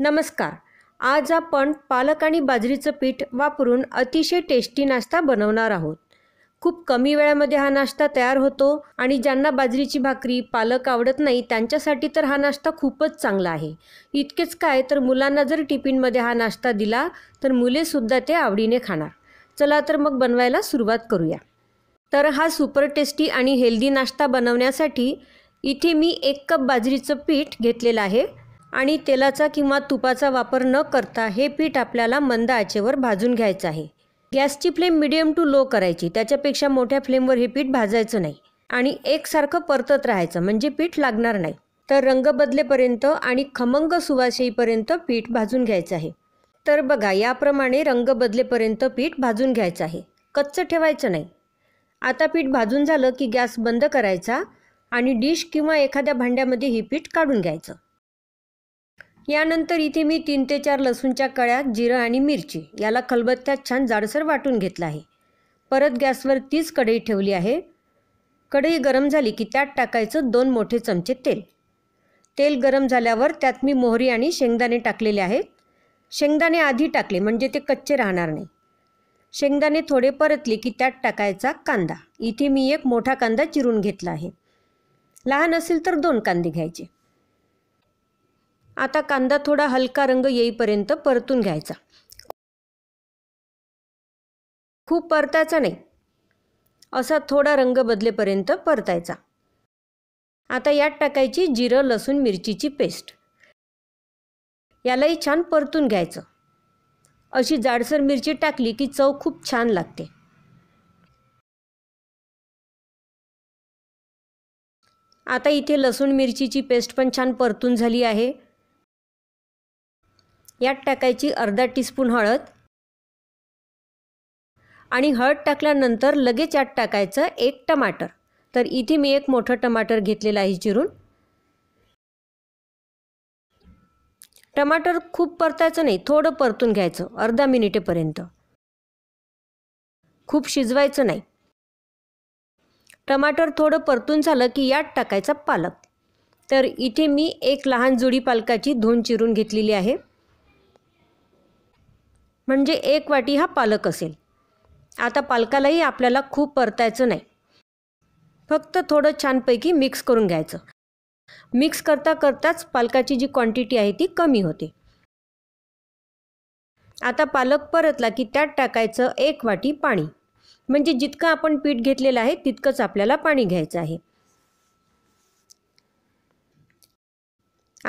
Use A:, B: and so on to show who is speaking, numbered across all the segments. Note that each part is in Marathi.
A: नमस्कार आज आपण पालक आणि बाजरीचं पीठ वापरून अतिशय टेस्टी नाश्ता बनवणार आहोत खूप कमी वेळामध्ये हा नाश्ता तयार होतो आणि ज्यांना बाजरीची भाकरी पालक आवडत नाही त्यांच्यासाठी तर हा नाश्ता खूपच चांगला आहे इतकेच काय तर मुलांना जर टिफिनमध्ये हा नाश्ता दिला तर मुलेसुद्धा ते आवडीने खाणार चला तर मग बनवायला सुरुवात करूया तर हा सुपर टेस्टी आणि हेल्दी नाश्ता बनवण्यासाठी इथे मी एक कप बाजरीचं पीठ घेतलेलं आहे आणि तेलाचा किंवा तुपाचा वापर न करता हे पीठ आपल्याला मंद आचेवर भाजून घ्यायचं आहे गॅसची फ्लेम मिडियम टू लो करायची त्याच्यापेक्षा मोठ्या फ्लेमवर हे पीठ भाजायचं नाही आणि एकसारखं परतत राहायचं म्हणजे पीठ लागणार नाही तर रंग बदलेपर्यंत आणि खमंग सुवास पीठ भाजून घ्यायचं आहे तर बघा याप्रमाणे रंग बदलेपर्यंत पीठ भाजून घ्यायचं आहे कच्चं ठेवायचं नाही आता पीठ भाजून झालं की गॅस बंद करायचा आणि डिश किंवा एखाद्या भांड्यामध्ये हे पीठ काढून घ्यायचं यानंतर इथे मी तीन ते चार लसूणच्या कळ्या जिरं आणि मिरची याला खलबत्त्यात छान जाडसर वाटून घेतला आहे परत गॅसवर तीच कढई ठेवली आहे कढई गरम झाली की त्यात टाकायचं दोन मोठे चमचे तेल तेल गरम झाल्यावर त्यात मी मोहरी आणि शेंगदाणे टाकलेले आहेत शेंगदाणे आधी टाकले म्हणजे ते कच्चे राहणार नाही शेंगदाणे थोडे परतले की त्यात टाकायचा कांदा इथे मी एक मोठा कांदा चिरून घेतला आहे लहान असेल तर दोन कांदे घ्यायचे आता कांदा थोडा हलका रंग येईपर्यंत परतून घ्यायचा खूप परतायचा नाही असा थोडा रंग बदलेपर्यंत परतायचा आता यात टाकायची जिरं लसूण मिरचीची पेस्ट यालाही छान परतून घ्यायचं अशी जाडसर मिरची टाकली की चव खूप छान लागते आता इथे लसूण मिरचीची पेस्ट पण छान परतून झाली आहे यात टाकायची अर्धा टीस्पून हळद आणि हळद टाकल्यानंतर लगेच यात टाकायचं एक टमाटर तर इथे मी एक मोठं टमाटर घेतलेलं आहे चिरून टमाटर खूप परतायचं नाही थोडं परतून घ्यायचं अर्धा मिनिटेपर्यंत खूप शिजवायचं नाही टमाटर थोडं परतून झालं की यात टाकायचा पालक तर इथे मी एक लहान जुडी पालकाची दोन चिरून घेतलेली आहे म्हणजे एक वाटी हा पालक असेल आता पालकालाही आपल्याला खूप परतायचं नाही फक्त थोडं छानपैकी मिक्स करून घ्यायचं मिक्स करता करताच पालकाची जी क्वांटिटी आहे ती कमी होते आता पालक परतला की त्यात टाकायचं एक वाटी पाणी म्हणजे जितकं आपण पीठ घेतलेलं आहे तितकंच आपल्याला पाणी घ्यायचं आहे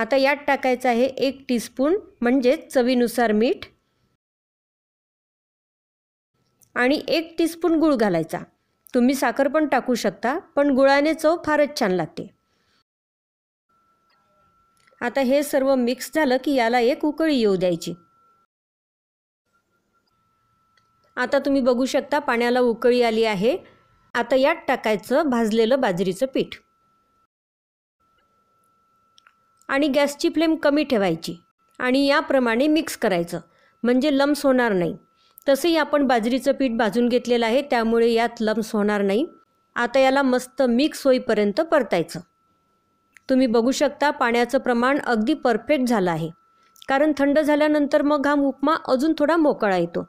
A: आता यात टाकायचं आहे एक टीस्पून म्हणजेच चवीनुसार मीठ आणि एक टीस्पून गूळ घालायचा तुम्ही साखर पण टाकू शकता पण गुळाने चव फारच छान लागते आता हे सर्व मिक्स झालं की याला एक उकळी येऊ द्यायची आता तुम्ही बघू शकता पाण्याला उकळी आली आहे आता यात टाकायचं भाजलेलं बाजरीचं पीठ आणि गॅसची फ्लेम कमी ठेवायची आणि याप्रमाणे मिक्स करायचं म्हणजे लम्स होणार नाही तसंही आपण बाजरीचं पीठ भाजून घेतलेलं आहे त्यामुळे यात लम्स होणार नाही आता याला मस्त मिक्स होईपर्यंत परतायचं तुम्ही बघू शकता पाण्याचं प्रमाण अगदी परफेक्ट झालं आहे कारण थंड झाल्यानंतर मग हा उपमा अजून थोडा मोकळा येतो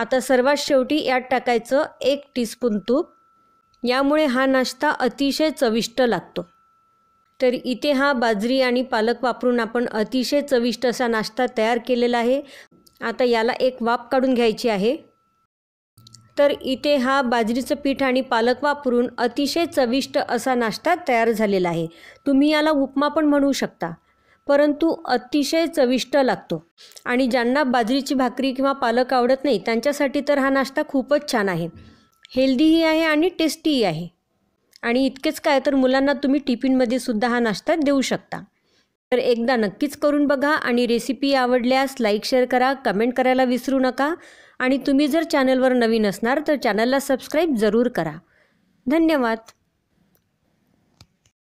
A: आता सर्वात शेवटी यात टाकायचं एक टीस्पून तूप यामुळे हा नाश्ता अतिशय चविष्ट लागतो तर इथे हा बाजरी आणि पालक वापरून आपण अतिशय चविष्ट असा नाश्ता तयार केलेला आहे आता याला एक वाफ काढून घ्यायची आहे तर इथे हा बाजरीचं पीठ आणि पालक वापरून अतिशय चविष्ट असा नाश्ता तयार झालेला आहे तुम्ही याला उपमा पण म्हणू शकता परंतु अतिशय चविष्ट लागतो आणि ज्यांना बाजरीची भाकरी किंवा पालक आवडत नाही त्यांच्यासाठी तर हा नाश्ता खूपच छान आहे हेल्दीही आहे आणि टेस्टीही आहे आणि इतकेच काय तर मुलांना तुम्ही टिफिनमध्ये सुद्धा हा नाश्ता देऊ शकता तर एकदा नक्कीच करून बघा आणि रेसिपी आवडल्यास लाईक शेअर करा कमेंट करायला विसरू नका आणि तुम्ही जर चॅनलवर नवीन असणार तर चॅनलला सबस्क्राईब जरूर करा धन्यवाद